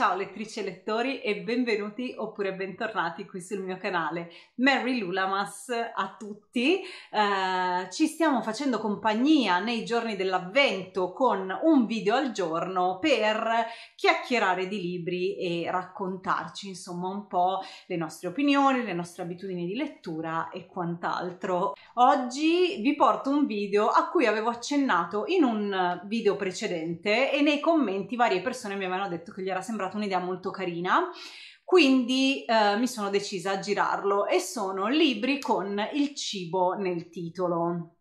Ciao lettrici e lettori e benvenuti oppure bentornati qui sul mio canale. Mary Lulamas a tutti, eh, ci stiamo facendo compagnia nei giorni dell'avvento con un video al giorno per chiacchierare di libri e raccontarci insomma un po' le nostre opinioni, le nostre abitudini di lettura e quant'altro. Oggi vi porto un video a cui avevo accennato in un video precedente e nei commenti varie persone mi avevano detto che gli era sembrato sembrata un'idea molto carina quindi eh, mi sono decisa a girarlo e sono libri con il cibo nel titolo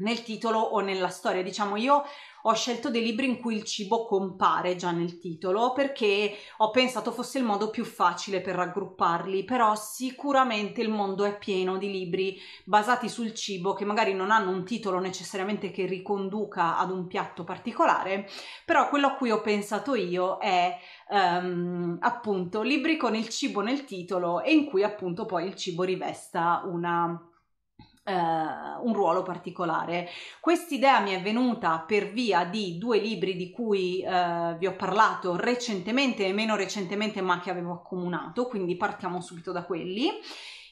nel titolo o nella storia diciamo io ho scelto dei libri in cui il cibo compare già nel titolo perché ho pensato fosse il modo più facile per raggrupparli, però sicuramente il mondo è pieno di libri basati sul cibo che magari non hanno un titolo necessariamente che riconduca ad un piatto particolare, però quello a cui ho pensato io è um, appunto libri con il cibo nel titolo e in cui appunto poi il cibo rivesta una Uh, un ruolo particolare. Quest'idea mi è venuta per via di due libri di cui uh, vi ho parlato recentemente e meno recentemente, ma che avevo accomunato, quindi partiamo subito da quelli.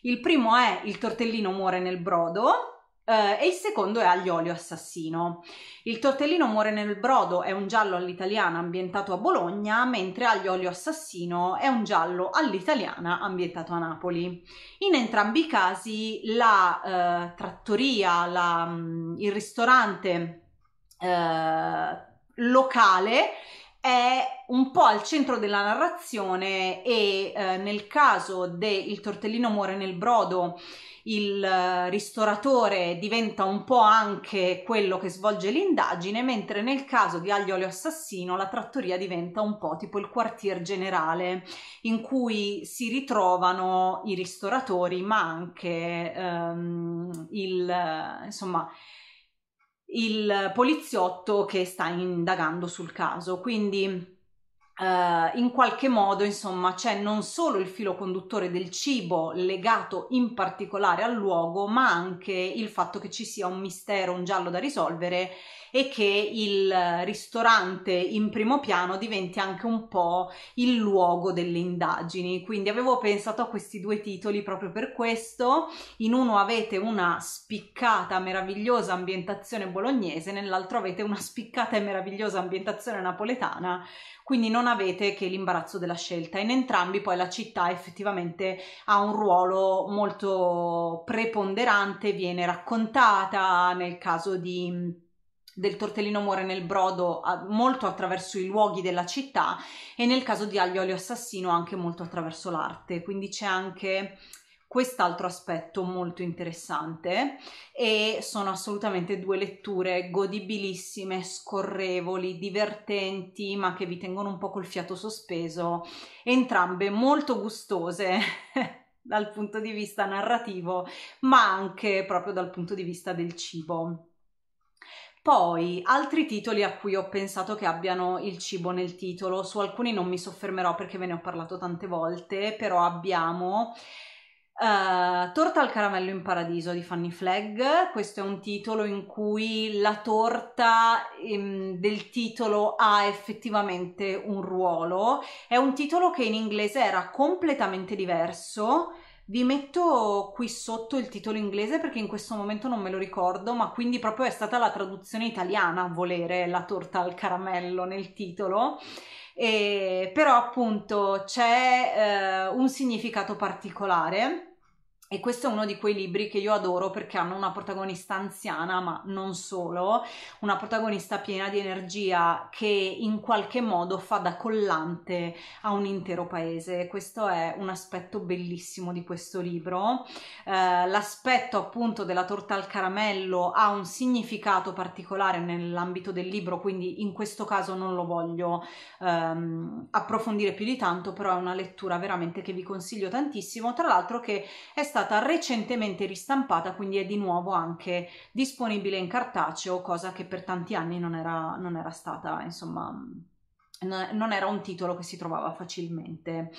Il primo è Il tortellino muore nel brodo, Uh, e il secondo è aglio olio assassino. Il tortellino muore nel brodo è un giallo all'italiana ambientato a Bologna, mentre aglio olio assassino è un giallo all'italiana ambientato a Napoli. In entrambi i casi la uh, trattoria, la, um, il ristorante uh, locale è un po' al centro della narrazione e eh, nel caso del tortellino muore nel brodo il eh, ristoratore diventa un po' anche quello che svolge l'indagine, mentre nel caso di aglio olio Assassino la trattoria diventa un po' tipo il quartier generale in cui si ritrovano i ristoratori ma anche ehm, il, insomma, il poliziotto che sta indagando sul caso. Quindi Uh, in qualche modo, insomma, c'è non solo il filo conduttore del cibo legato in particolare al luogo, ma anche il fatto che ci sia un mistero, un giallo da risolvere e che il ristorante in primo piano diventi anche un po' il luogo delle indagini. Quindi avevo pensato a questi due titoli proprio per questo. In uno avete una spiccata, meravigliosa ambientazione bolognese, nell'altro avete una spiccata e meravigliosa ambientazione napoletana quindi non avete che l'imbarazzo della scelta. In entrambi poi la città effettivamente ha un ruolo molto preponderante, viene raccontata nel caso di mm, del tortellino muore nel brodo molto attraverso i luoghi della città e nel caso di Aglio Olio Assassino anche molto attraverso l'arte, quindi c'è anche quest'altro aspetto molto interessante e sono assolutamente due letture godibilissime, scorrevoli, divertenti, ma che vi tengono un po' col fiato sospeso, entrambe molto gustose. dal punto di vista narrativo, ma anche proprio dal punto di vista del cibo. Poi altri titoli a cui ho pensato che abbiano il cibo nel titolo, su alcuni non mi soffermerò perché ve ne ho parlato tante volte, però abbiamo Uh, torta al caramello in paradiso di Fanny Flagg, questo è un titolo in cui la torta um, del titolo ha effettivamente un ruolo, è un titolo che in inglese era completamente diverso, vi metto qui sotto il titolo inglese perché in questo momento non me lo ricordo, ma quindi proprio è stata la traduzione italiana a volere la torta al caramello nel titolo. E, eh, però appunto c'è eh, un significato particolare e questo è uno di quei libri che io adoro perché hanno una protagonista anziana, ma non solo, una protagonista piena di energia che in qualche modo fa da collante a un intero paese. Questo è un aspetto bellissimo di questo libro. Eh, l'aspetto appunto della torta al caramello ha un significato particolare nell'ambito del libro, quindi in questo caso non lo voglio ehm, approfondire più di tanto, però è una lettura veramente che vi consiglio tantissimo, tra l'altro che è stata stata recentemente ristampata, quindi è di nuovo anche disponibile in cartaceo, cosa che per tanti anni non era, non era stata, insomma, non era un titolo che si trovava facilmente.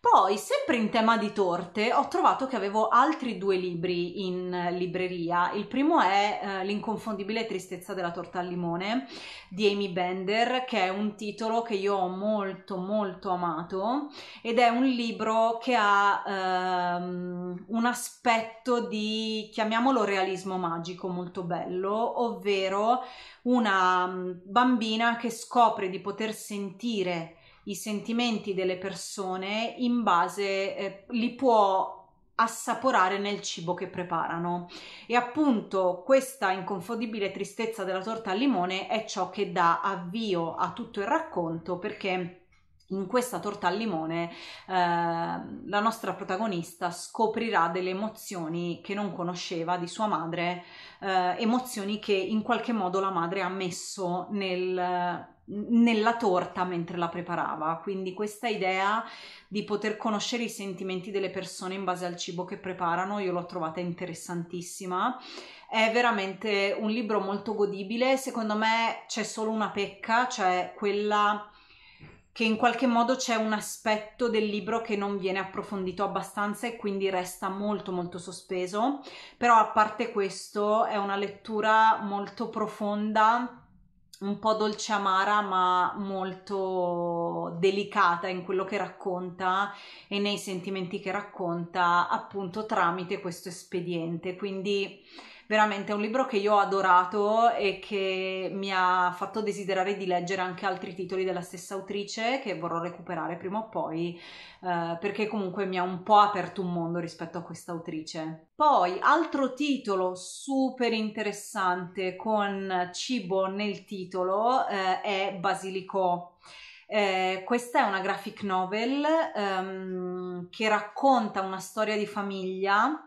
Poi, sempre in tema di torte, ho trovato che avevo altri due libri in eh, libreria. Il primo è eh, L'inconfondibile tristezza della torta al limone di Amy Bender, che è un titolo che io ho molto molto amato ed è un libro che ha ehm, un aspetto di, chiamiamolo realismo magico, molto bello, ovvero una mm, bambina che scopre di poter sentire i sentimenti delle persone in base, eh, li può assaporare nel cibo che preparano e appunto questa inconfondibile tristezza della torta al limone è ciò che dà avvio a tutto il racconto perché in questa torta al limone eh, la nostra protagonista scoprirà delle emozioni che non conosceva di sua madre, eh, emozioni che in qualche modo la madre ha messo nel nella torta mentre la preparava, quindi questa idea di poter conoscere i sentimenti delle persone in base al cibo che preparano, io l'ho trovata interessantissima. È veramente un libro molto godibile, secondo me c'è solo una pecca, cioè quella che in qualche modo c'è un aspetto del libro che non viene approfondito abbastanza e quindi resta molto molto sospeso, però a parte questo è una lettura molto profonda un po' dolce amara ma molto delicata in quello che racconta e nei sentimenti che racconta appunto tramite questo espediente quindi veramente un libro che io ho adorato e che mi ha fatto desiderare di leggere anche altri titoli della stessa autrice che vorrò recuperare prima o poi eh, perché comunque mi ha un po' aperto un mondo rispetto a questa autrice. Poi altro titolo super interessante con cibo nel titolo eh, è Basilico. Eh, questa è una graphic novel ehm, che racconta una storia di famiglia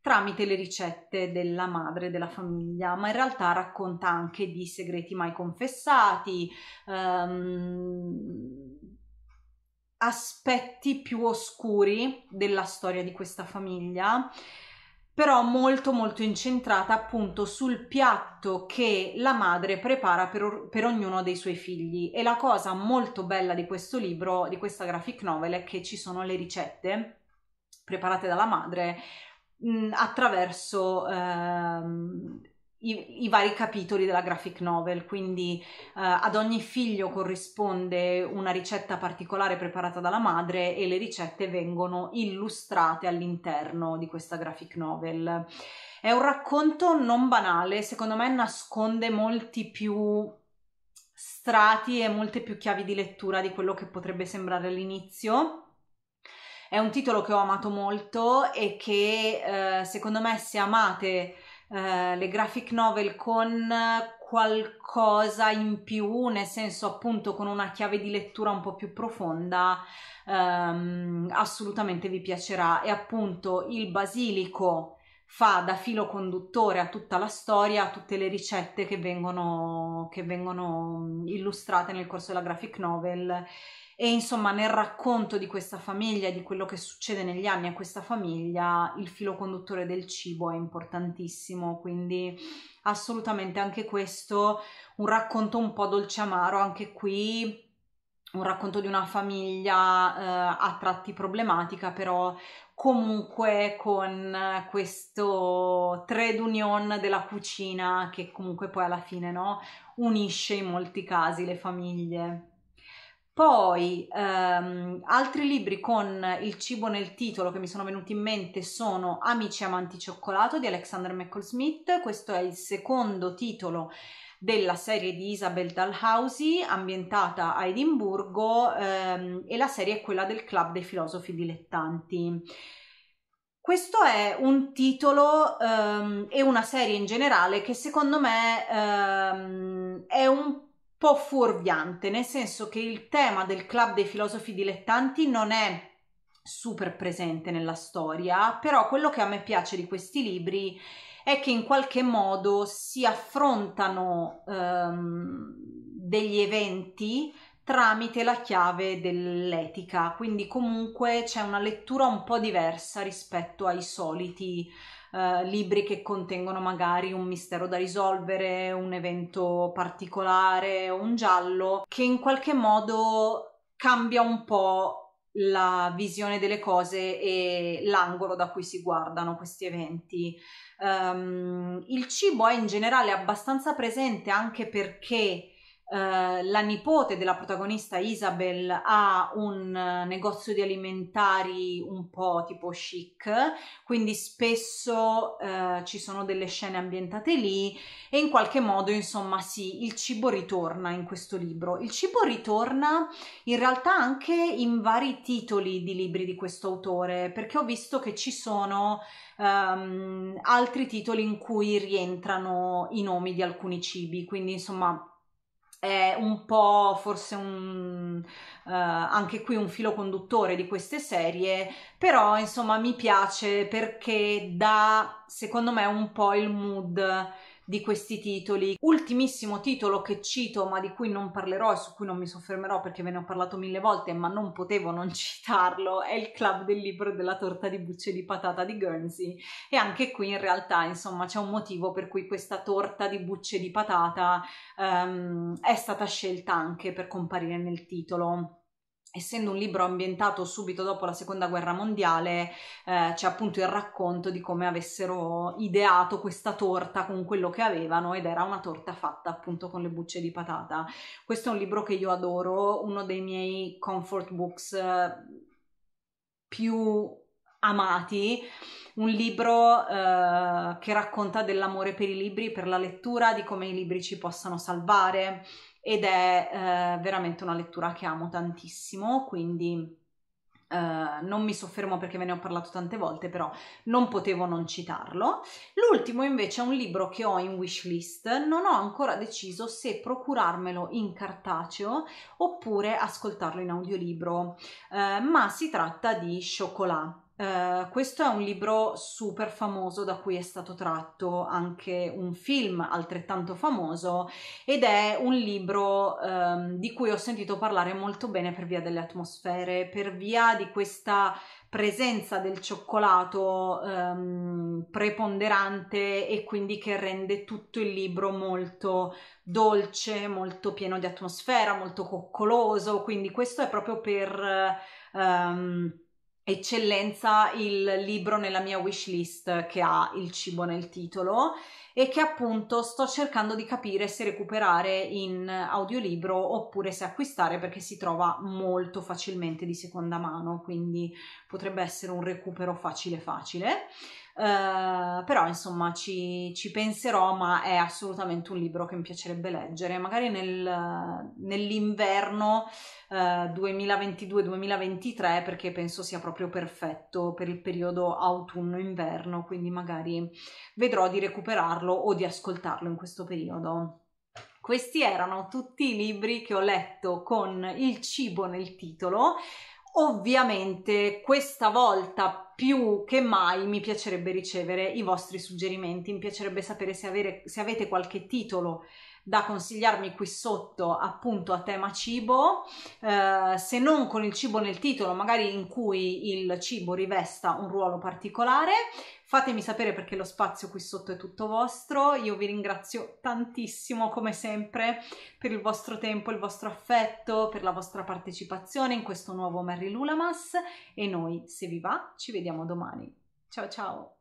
tramite le ricette della madre della famiglia, ma in realtà racconta anche di segreti mai confessati, um, aspetti più oscuri della storia di questa famiglia però molto molto incentrata appunto sul piatto che la madre prepara per, per, ognuno dei suoi figli e la cosa molto bella di questo libro, di questa graphic novel è che ci sono le ricette preparate dalla madre mh, attraverso ehm, i, i, vari capitoli della graphic novel, quindi eh, ad ogni figlio corrisponde una ricetta particolare preparata dalla madre e le ricette vengono illustrate all'interno di questa graphic novel. È un racconto non banale, secondo me nasconde molti più strati e molte più chiavi di lettura di quello che potrebbe sembrare all'inizio è un titolo che ho amato molto e che eh, secondo me se amate eh, le graphic novel con qualcosa in più, nel senso appunto con una chiave di lettura un po' più profonda, ehm, assolutamente vi piacerà. E appunto il basilico fa da filo conduttore a tutta la storia, a tutte le ricette che vengono, che vengono illustrate nel corso della graphic novel e insomma nel racconto di questa famiglia, di quello che succede negli anni a questa famiglia, il filo conduttore del cibo è importantissimo, quindi assolutamente anche questo un racconto un po' dolce amaro, anche qui un racconto di una famiglia eh, a tratti problematica, però comunque con questo trade union della cucina che comunque poi alla fine no, unisce in molti casi le famiglie. Poi ehm, altri libri con il cibo nel titolo che mi sono venuti in mente sono Amici amanti cioccolato di Alexander McCall Smith, questo è il secondo titolo della serie di Isabel Dalhousie ambientata a Edimburgo ehm, e la serie è quella del Club dei filosofi dilettanti. Questo è un titolo ehm, e una serie in generale che secondo me ehm, è un po' fuorviante, nel senso che il tema del club dei filosofi dilettanti non è super presente nella storia, però quello che a me piace di questi libri è che in qualche modo si affrontano ehm, degli eventi tramite la chiave dell'etica, quindi comunque c'è una lettura un po' diversa rispetto ai soliti eh, libri che contengono magari un mistero da risolvere, un evento particolare un giallo, che in qualche modo cambia un po' la visione delle cose e l'angolo da cui si guardano questi eventi. Um, il cibo è in generale abbastanza presente anche perché eh, la nipote della protagonista Isabel ha un eh, negozio di alimentari un po' tipo chic, quindi spesso eh, ci sono delle scene ambientate lì e in qualche modo, insomma, sì, il cibo ritorna in questo libro. Il cibo ritorna in realtà anche in vari titoli di libri di questo autore, perché ho visto che ci sono um, altri titoli in cui rientrano i nomi di alcuni cibi, quindi insomma è un po' forse un, uh, anche qui un filo conduttore di queste serie, però insomma mi piace perché dà secondo me un po' il mood di questi titoli. Ultimissimo titolo che cito, ma di cui non parlerò e su cui non mi soffermerò perché ve ne ho parlato mille volte, ma non potevo non citarlo, è il Club del Libro della Torta di Bucce di Patata di Guernsey. E anche qui in realtà, insomma, c'è un motivo per cui questa torta di bucce di patata um, è stata scelta anche per comparire nel titolo essendo un libro ambientato subito dopo la seconda guerra mondiale, eh, c'è appunto il racconto di come avessero ideato questa torta con quello che avevano ed era una torta fatta appunto con le bucce di patata. Questo è un libro che io adoro, uno dei miei comfort books eh, più amati, un libro eh, che racconta dell'amore per i libri, per la lettura, di come i libri ci possano salvare, ed è eh, veramente una lettura che amo tantissimo, quindi Uh, non mi soffermo perché ve ne ho parlato tante volte, però non potevo non citarlo. L'ultimo invece è un libro che ho in wishlist, non ho ancora deciso se procurarmelo in cartaceo oppure ascoltarlo in audiolibro, uh, ma si tratta di Chocolat Uh, questo è un libro super famoso da cui è stato tratto anche un film altrettanto famoso ed è un libro um, di cui ho sentito parlare molto bene per via delle atmosfere, per via di questa presenza del cioccolato um, preponderante e quindi che rende tutto il libro molto dolce, molto pieno di atmosfera, molto coccoloso, quindi questo è proprio per... Um, eccellenza il libro nella mia wishlist che ha il cibo nel titolo e che appunto sto cercando di capire se recuperare in audiolibro oppure se acquistare perché si trova molto facilmente di seconda mano, quindi potrebbe essere un recupero facile facile. Eh, però insomma ci, ci, penserò, ma è assolutamente un libro che mi piacerebbe leggere, magari nel, nell'inverno uh, eh, 2022-2023 perché penso sia proprio perfetto per il periodo autunno-inverno, quindi magari vedrò di recuperarlo o di ascoltarlo in questo periodo. Questi erano tutti i libri che ho letto con il cibo nel titolo. Ovviamente questa volta più che mai mi piacerebbe ricevere i vostri suggerimenti, mi piacerebbe sapere se, avere, se avete qualche titolo da consigliarmi qui sotto appunto a tema cibo, eh, se non con il cibo nel titolo, magari in cui il cibo rivesta un ruolo particolare. Fatemi sapere perché lo spazio qui sotto è tutto vostro. Io vi ringrazio tantissimo come sempre per il vostro tempo, il vostro affetto, per la vostra partecipazione in questo nuovo Mary Lulamas e noi, se vi va, ci vediamo domani. Ciao ciao!